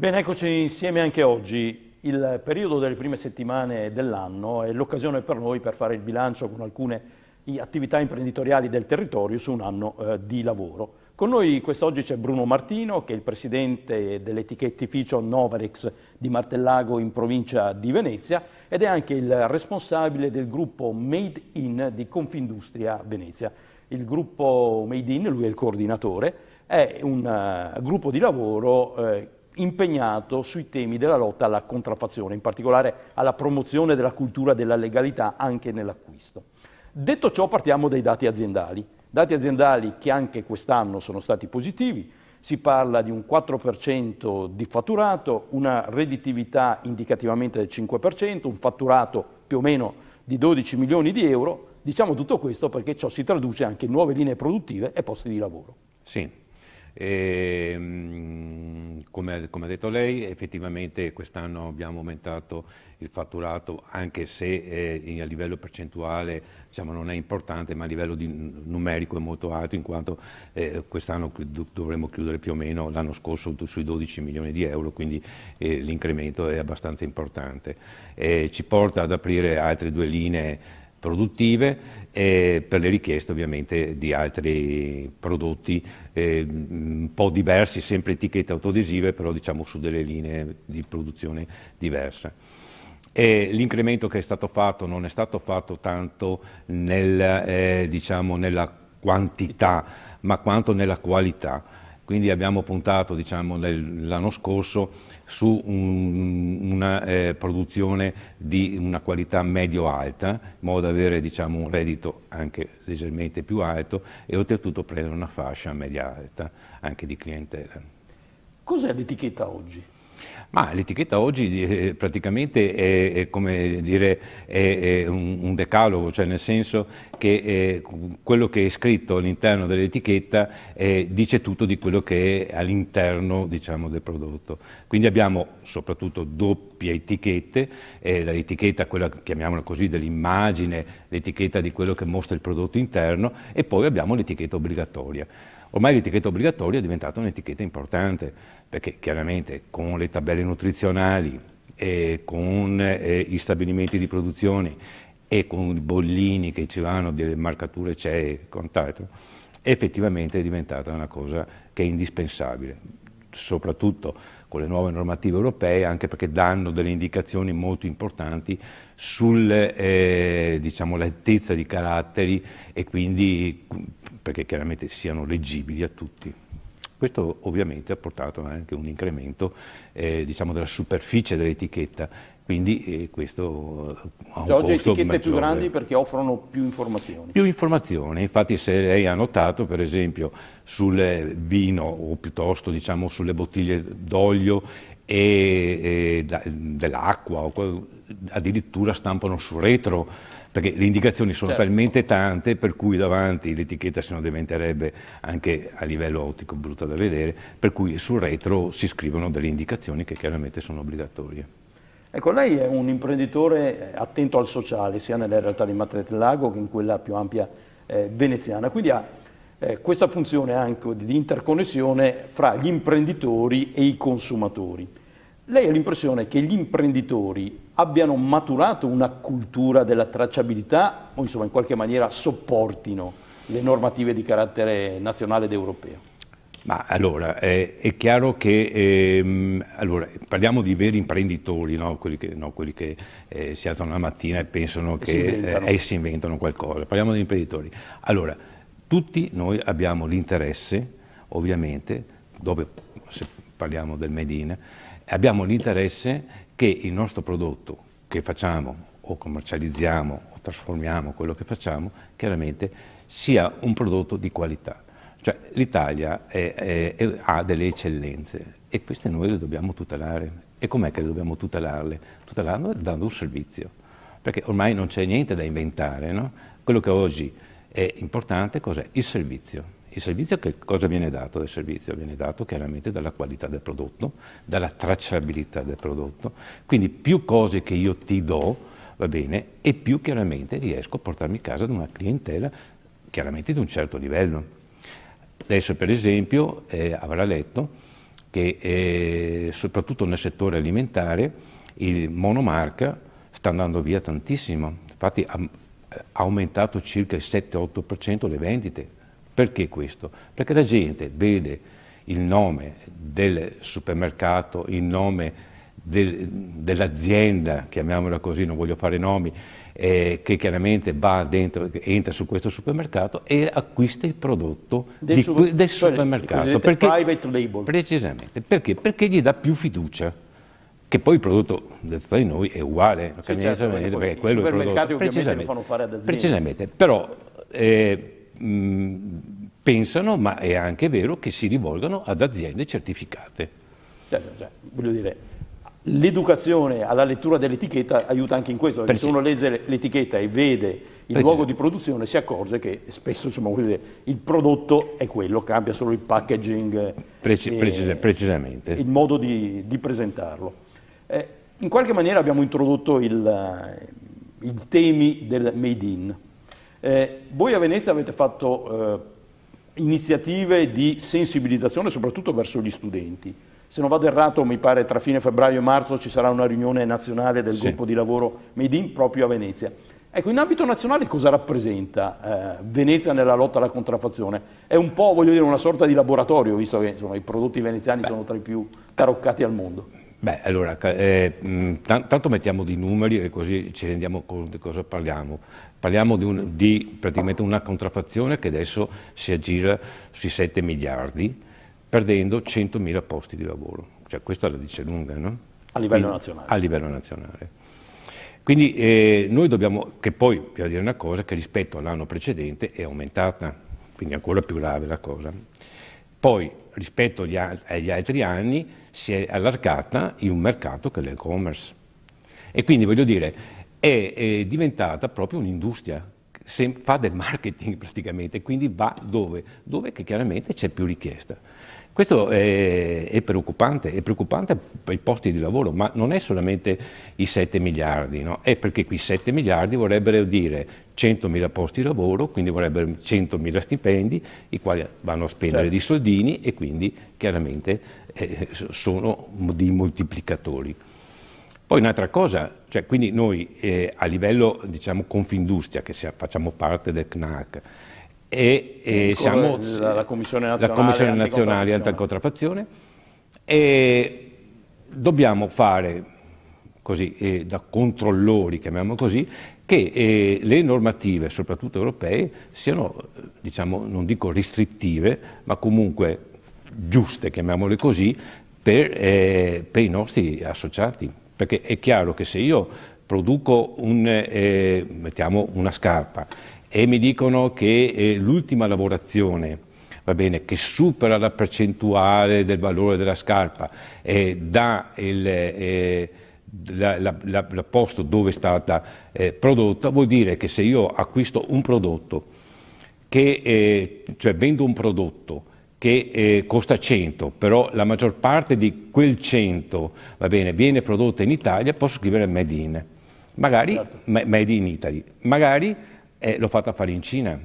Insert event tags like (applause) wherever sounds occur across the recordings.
Bene, eccoci insieme anche oggi. Il periodo delle prime settimane dell'anno è l'occasione per noi per fare il bilancio con alcune attività imprenditoriali del territorio su un anno eh, di lavoro. Con noi quest'oggi c'è Bruno Martino, che è il presidente dell'etichettificio Novarex di Martellago in provincia di Venezia ed è anche il responsabile del gruppo Made In di Confindustria Venezia. Il gruppo Made In, lui è il coordinatore, è un uh, gruppo di lavoro eh, impegnato sui temi della lotta alla contraffazione, in particolare alla promozione della cultura della legalità anche nell'acquisto. Detto ciò partiamo dai dati aziendali, dati aziendali che anche quest'anno sono stati positivi, si parla di un 4% di fatturato, una redditività indicativamente del 5%, un fatturato più o meno di 12 milioni di euro, diciamo tutto questo perché ciò si traduce anche in nuove linee produttive e posti di lavoro. Sì, e, ehm, come, come, ha detto lei, effettivamente quest'anno abbiamo aumentato il fatturato, anche se eh, a livello percentuale diciamo, non è importante, ma a livello numerico è molto alto, in quanto eh, quest'anno dovremmo chiudere più o meno l'anno scorso sui 12 milioni di euro, quindi eh, l'incremento è abbastanza importante. Eh, ci porta ad aprire altre due linee produttive e eh, per le richieste ovviamente di altri prodotti eh, un po' diversi, sempre etichette autodesive, però diciamo su delle linee di produzione diverse. L'incremento che è stato fatto non è stato fatto tanto nel, eh, diciamo, nella quantità, ma quanto nella qualità. Quindi abbiamo puntato diciamo, l'anno scorso su un, una eh, produzione di una qualità medio-alta, in modo da avere diciamo, un reddito anche leggermente più alto e oltretutto prendere una fascia media-alta anche di clientela. Cos'è l'etichetta oggi? Ma l'etichetta oggi eh, praticamente è, è, come dire, è, è un, un, decalogo, cioè nel senso che eh, quello che è scritto all'interno dell'etichetta eh, dice tutto di quello che è all'interno diciamo, del prodotto. Quindi abbiamo soprattutto doppie etichette, eh, l'etichetta, quella chiamiamola così, dell'immagine, l'etichetta di quello che mostra il prodotto interno e poi abbiamo l'etichetta obbligatoria. Ormai l'etichetta obbligatoria è diventata un'etichetta importante, perché chiaramente con le tabelle nutrizionali, e con eh, gli stabilimenti di produzione e con i bollini che ci vanno, delle marcature c'è e quant'altro, effettivamente è diventata una cosa che è indispensabile, soprattutto con le nuove normative europee, anche perché danno delle indicazioni molto importanti sulla eh, diciamo, di caratteri e quindi perché chiaramente siano leggibili a tutti. Questo ovviamente ha portato anche un incremento eh, diciamo della superficie dell'etichetta, quindi eh, questo eh, ha un cioè, oggi etichette maggiore. più grandi perché offrono più informazioni. Più informazioni, infatti se lei ha notato per esempio sul vino o piuttosto diciamo, sulle bottiglie d'olio e, e da, dell'acqua, addirittura stampano sul retro, perché le indicazioni sono certo. talmente tante per cui davanti l'etichetta se no diventerebbe anche a livello ottico brutta da vedere, per cui sul retro si scrivono delle indicazioni che chiaramente sono obbligatorie. Ecco, lei è un imprenditore eh, attento al sociale, sia nella realtà di Lago che in quella più ampia eh, veneziana, quindi ha eh, questa funzione anche di interconnessione fra gli imprenditori e i consumatori. Lei ha l'impressione che gli imprenditori abbiano maturato una cultura della tracciabilità o insomma in qualche maniera sopportino le normative di carattere nazionale ed europeo? Ma allora, è, è chiaro che, ehm, allora, parliamo di veri imprenditori, no? quelli che, no, quelli che eh, si alzano la mattina e pensano e che si inventano. Eh, si inventano qualcosa, parliamo di imprenditori. Allora, tutti noi abbiamo l'interesse, ovviamente, dove se parliamo del Medina, abbiamo l'interesse che il nostro prodotto che facciamo o commercializziamo o trasformiamo quello che facciamo, chiaramente sia un prodotto di qualità. Cioè l'Italia ha delle eccellenze e queste noi le dobbiamo tutelare. E com'è che le dobbiamo tutelarle? Tutelarle dando un servizio, perché ormai non c'è niente da inventare, no? Quello che oggi è importante cos'è? Il servizio. Il servizio che cosa viene dato? Il servizio viene dato chiaramente dalla qualità del prodotto, dalla tracciabilità del prodotto, quindi più cose che io ti do, va bene, e più chiaramente riesco a portarmi a casa ad una clientela chiaramente di un certo livello. Adesso per esempio eh, avrà letto che eh, soprattutto nel settore alimentare il monomarca sta andando via tantissimo, infatti ha eh, aumentato circa il 7-8% le vendite perché questo? Perché la gente vede il nome del supermercato, il nome del, dell'azienda, chiamiamola così, non voglio fare nomi, eh, che chiaramente dentro, entra su questo supermercato e acquista il prodotto del, di, super, del cioè, supermercato. Perché, private label. Precisamente, perché? perché? gli dà più fiducia. Che poi il prodotto detto da noi è uguale, sì, certo, perché poi, quello è il prodotto. Precisamente, precisamente, però eh, mh, mm, pensano, ma è anche vero, che si rivolgano ad aziende certificate. Certo, cioè, voglio dire, l'educazione alla lettura dell'etichetta aiuta anche in questo, perché se uno legge l'etichetta e vede il Preciso. luogo di produzione si accorge che spesso insomma, dire, il prodotto è quello, cambia solo il packaging, Preci e, eh, precisamente. il modo di, di presentarlo. Eh, in qualche maniera abbiamo introdotto il, eh, il temi del made in. Eh, voi a Venezia avete fatto eh, iniziative di sensibilizzazione soprattutto verso gli studenti. Se non vado errato, mi pare tra fine febbraio e marzo ci sarà una riunione nazionale del sì. gruppo di lavoro Made in proprio a Venezia. Ecco, in ambito nazionale cosa rappresenta eh, Venezia nella lotta alla contraffazione? È un po', voglio dire, una sorta di laboratorio, visto che insomma, i prodotti veneziani Beh. sono tra i più taroccati al mondo. Beh, allora, eh, mm, tanto mettiamo dei numeri e così ci rendiamo conto di cosa parliamo. Parliamo di, un, di praticamente una contraffazione che adesso si aggira sui 7 miliardi, perdendo 100.000 posti di lavoro. Cioè, questa la dice lunga, no? A livello Quindi, nazionale. A livello nazionale. Quindi eh, noi dobbiamo, che poi bisogna dire una cosa, che rispetto all'anno precedente è aumentata, quindi ancora più grave la cosa. Poi rispetto agli, agli altri anni si è allargata in un mercato che è l'e-commerce. E quindi voglio dire, è, è diventata proprio un'industria, fa del marketing (laughs) praticamente, quindi va dove? Dove che chiaramente c'è più richiesta. Questo è, è, preoccupante, è preoccupante per i posti di lavoro, ma non è solamente i 7 miliardi, no? è perché quei 7 miliardi vorrebbero dire 100.000 posti di lavoro, quindi vorrebbero 100.000 stipendi, i quali vanno a spendere certo. dei soldini e quindi chiaramente eh, sono dei moltiplicatori. Poi un'altra cosa, cioè quindi noi eh, a livello diciamo Confindustria, che facciamo parte del CNAC, e, e siamo la, la, Commissione Nazionale, la Commissione Nazionale Anticontraffazione e dobbiamo fare così, eh, da controllori, chiamiamolo così, che eh, le normative, soprattutto europee, siano, diciamo, non dico restrittive, ma comunque giuste, chiamiamole così, per, eh, per i nostri associati. Perché è chiaro che se io produco un, eh, mettiamo una scarpa e mi dicono che eh, l'ultima lavorazione Bene, che supera la percentuale del valore della scarpa e dà il, eh, la, la, la, la, posto dove è stata eh, prodotta, vuol dire che se io acquisto un prodotto, che, eh, cioè vendo un prodotto che eh, costa 100, però la maggior parte di quel 100 bene, viene prodotta in Italia, posso scrivere Made in, magari certo. Made in Italy, magari eh, l'ho fatta fare in Cina.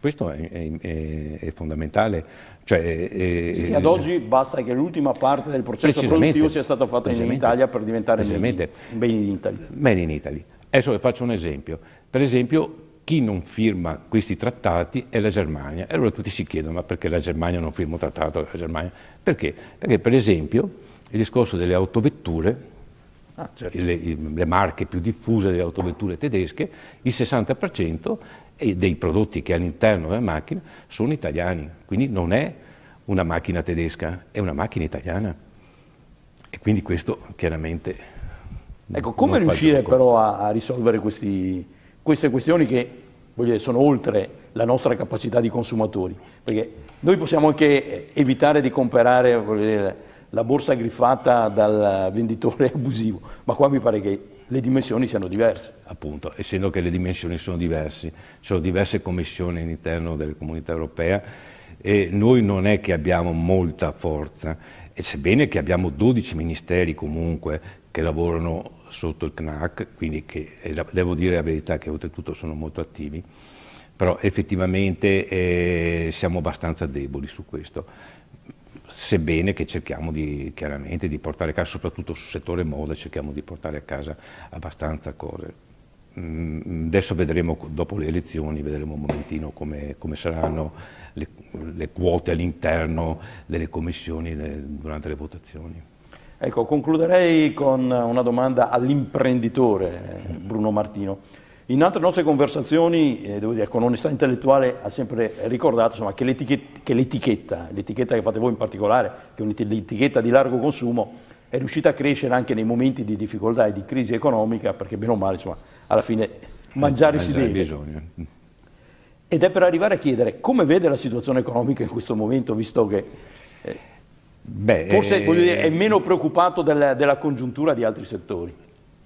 Questo è, è, è fondamentale. Cioè, è, sì, ad oggi basta che l'ultima parte del processo produttivo sia stata fatta in Italia per diventare made in Italy. Made in Italy. Adesso vi faccio un esempio. Per esempio, chi non firma questi trattati è la Germania. E allora tutti si chiedono, ma perché la Germania non firma un trattato la Germania? Perché? Perché per esempio il discorso delle autovetture Ah, cioè, certo. le, le, marche più diffuse delle autovetture tedesche, il 60% dei prodotti che all'interno della macchina sono italiani, quindi non è una macchina tedesca, è una macchina italiana. E quindi questo chiaramente... Ecco, come riuscire però a, a risolvere questi, queste questioni che dire, sono oltre la nostra capacità di consumatori? Perché noi possiamo anche evitare di comprare Voglio dire, la borsa griffata dal venditore (laughs) abusivo, ma qua mi pare che le dimensioni siano diverse. Appunto, essendo che le dimensioni sono diverse, sono diverse commissioni all'interno delle comunità europee e noi non è che abbiamo molta forza, e sebbene che abbiamo 12 ministeri comunque che lavorano sotto il CNAC, quindi che, devo dire la verità che oltretutto sono molto attivi, però effettivamente eh, siamo abbastanza deboli su questo sebbene che cerchiamo di, chiaramente di portare a casa, soprattutto sul settore moda, cerchiamo di portare a casa abbastanza cose. Mm, adesso vedremo, dopo le elezioni, vedremo un momentino come, come saranno le, le quote all'interno delle commissioni le, durante le votazioni. Ecco, concluderei con una domanda all'imprenditore eh, Bruno Martino. In altre nostre conversazioni, eh, devo dire, con onestà intellettuale, ha sempre ricordato insomma, che, l'etichetta, l'etichetta che fate voi in particolare, che è un'etichetta di largo consumo, è riuscita a crescere anche nei momenti di difficoltà e di crisi economica, perché bene o male, insomma, alla fine eh, mangiare si deve. Bisogno. Ed è per arrivare a chiedere come vede la situazione economica in questo momento, visto che eh, Beh, forse eh, dire, è meno preoccupato della, della congiuntura di altri settori.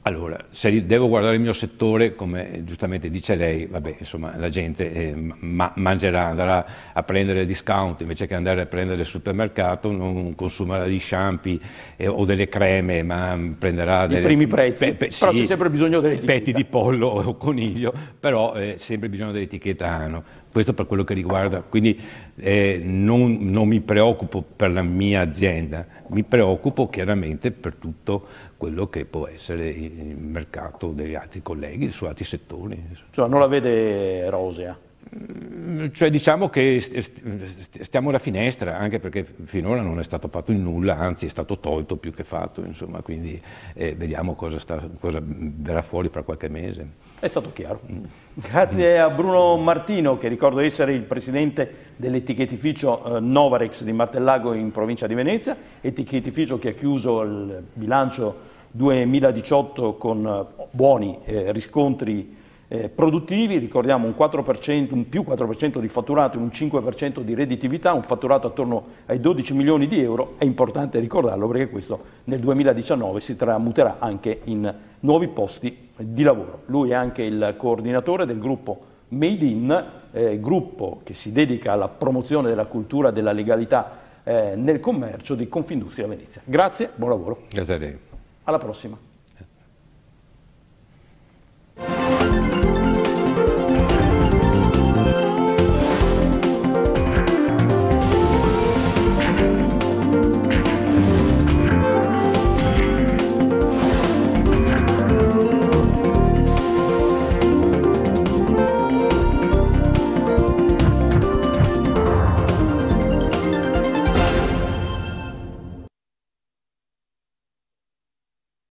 Allora, se devo guardare il mio settore, come giustamente dice lei, vabbè, insomma, la gente eh, ma mangerà, andrà a prendere discount invece che andare a prendere il supermercato, non consumerà gli sciampi eh, o delle creme, ma prenderà I delle, primi prezzi. Pe, pe, però sì, c'è sempre bisogno dell'etichetta. petti di pollo o coniglio, però eh, sempre bisogno dell'etichetta hanno. Ah, questo per quello che riguarda, quindi eh, non, non, mi preoccupo per la mia azienda, mi preoccupo chiaramente per tutto quello che può essere il mercato degli altri colleghi, su altri settori. Cioè non la vede rosea? Mm, cioè diciamo che stiamo alla finestra, anche perché finora non è stato fatto nulla, anzi è stato tolto più che fatto, insomma, quindi eh, vediamo cosa, sta, cosa, verrà fuori fra qualche mese. È stato chiaro. Mm. Grazie mm. a Bruno Martino, che ricordo essere il presidente dell'etichettificio eh, Novarex di Martellago in provincia di Venezia, etichettificio che ha chiuso il bilancio 2018 con eh, buoni eh, riscontri eh, produttivi, ricordiamo un, 4%, un più 4% di fatturato e un 5% di redditività, un fatturato attorno ai 12 milioni di euro, è importante ricordarlo perché questo nel 2019 si tramuterà anche in nuovi posti di lavoro. Lui è anche il coordinatore del gruppo Made In, eh, gruppo che si dedica alla promozione della cultura della legalità eh, nel commercio di Confindustria Venezia. Grazie, buon lavoro. Grazie a te. Alla prossima.